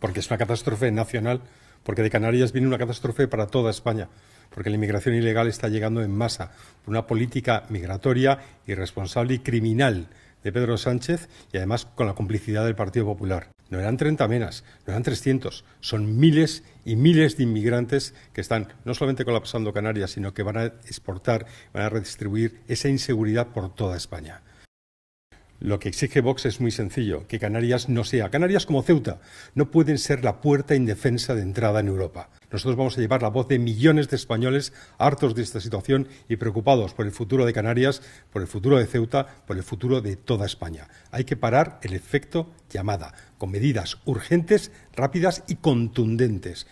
porque es una catástrofe nacional, porque de Canarias viene una catástrofe para toda España, porque la inmigración ilegal está llegando en masa, por una política migratoria irresponsable y criminal de Pedro Sánchez y además con la complicidad del Partido Popular. No eran 30 menas, no eran 300, son miles y miles de inmigrantes que están no solamente colapsando Canarias, sino que van a exportar, van a redistribuir esa inseguridad por toda España. Lo que exige Vox es muy sencillo, que Canarias no sea. Canarias como Ceuta no pueden ser la puerta indefensa de entrada en Europa. Nosotros vamos a llevar la voz de millones de españoles hartos de esta situación y preocupados por el futuro de Canarias, por el futuro de Ceuta, por el futuro de toda España. Hay que parar el efecto llamada, con medidas urgentes, rápidas y contundentes.